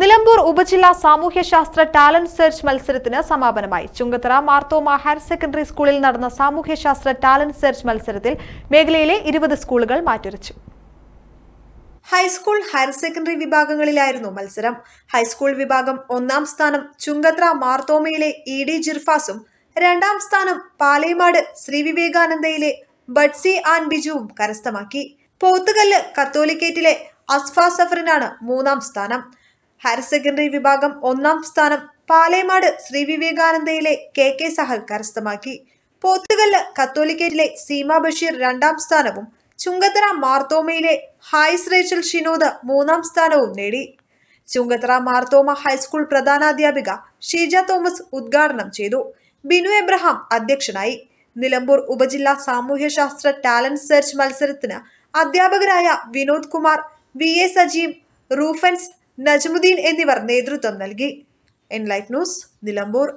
നിലമ്പൂർ ഉപജില്ലാ സാമൂഹ്യശാസ്ത്ര talent search മത്സരത്തിന് സമാപനമായി ചുങ്കത്തറ മാർത്തോമ ഹയർ സെക്കൻഡറി സ്കൂളിൽ നടന്ന സാമൂഹ്യശാസ്ത്ര ടാലന്റ് സെർച്ച് മത്സരത്തിൽ മേഖലയിലെ ഇരുപത് സ്കൂളുകൾ മാറ്റുരച്ചു ഹൈസ്കൂൾ ഹയർ സെക്കൻഡറി വിഭാഗങ്ങളിലായിരുന്നു മത്സരം ഹൈസ്കൂൾ വിഭാഗം ഒന്നാം സ്ഥാനം ചുങ്കത്ര മാർത്തോമയിലെ ഇ ഡി ജിർഫാസും രണ്ടാം സ്ഥാനം പാലയമാട് ശ്രീ വിവേകാനന്ദയിലെ ബഡ്സി ആൻ ബിജുവും കരസ്ഥമാക്കി പോത്തുകല്ല് കത്തോലിക്കേറ്റിലെ അസ്ഫ സഫറിനാണ് മൂന്നാം സ്ഥാനം ഹയർ സെക്കൻഡറി വിഭാഗം ഒന്നാം സ്ഥാനം പാലയമാട് ശ്രീ വിവേകാനന്ദയിലെ കെ കെ സഹൽ കരസ്ഥമാക്കി പോത്തുകല്ല് കത്തോലിക്കേറ്റിലെ സീമ ബഷീർ രണ്ടാം സ്ഥാനവും ചുങ്കത്തറ മാർത്തോമയിലെ ഹൈസ് റേച്ചൽ ഷിനോദ് മൂന്നാം സ്ഥാനവും നേടി ചുങ്കത്തറ മാർത്തോമ ഹൈസ്കൂൾ പ്രധാനാധ്യാപിക ഷീജ തോമസ് ഉദ്ഘാടനം ചെയ്തു ബിനു എബ്രഹാം അധ്യക്ഷനായി നിലമ്പൂർ ഉപജില്ലാ സാമൂഹ്യശാസ്ത്ര ടാലന്റ് സെർച്ച് മത്സരത്തിന് അധ്യാപകരായ വിനോദ് കുമാർ വി എ സജീവ് റൂഫൻസ് നജ്മുദ്ദീൻ എന്നിവർ നേതൃത്വം നൽകി എൻലൈറ്റ് ന്യൂസ് നിലമ്പൂർ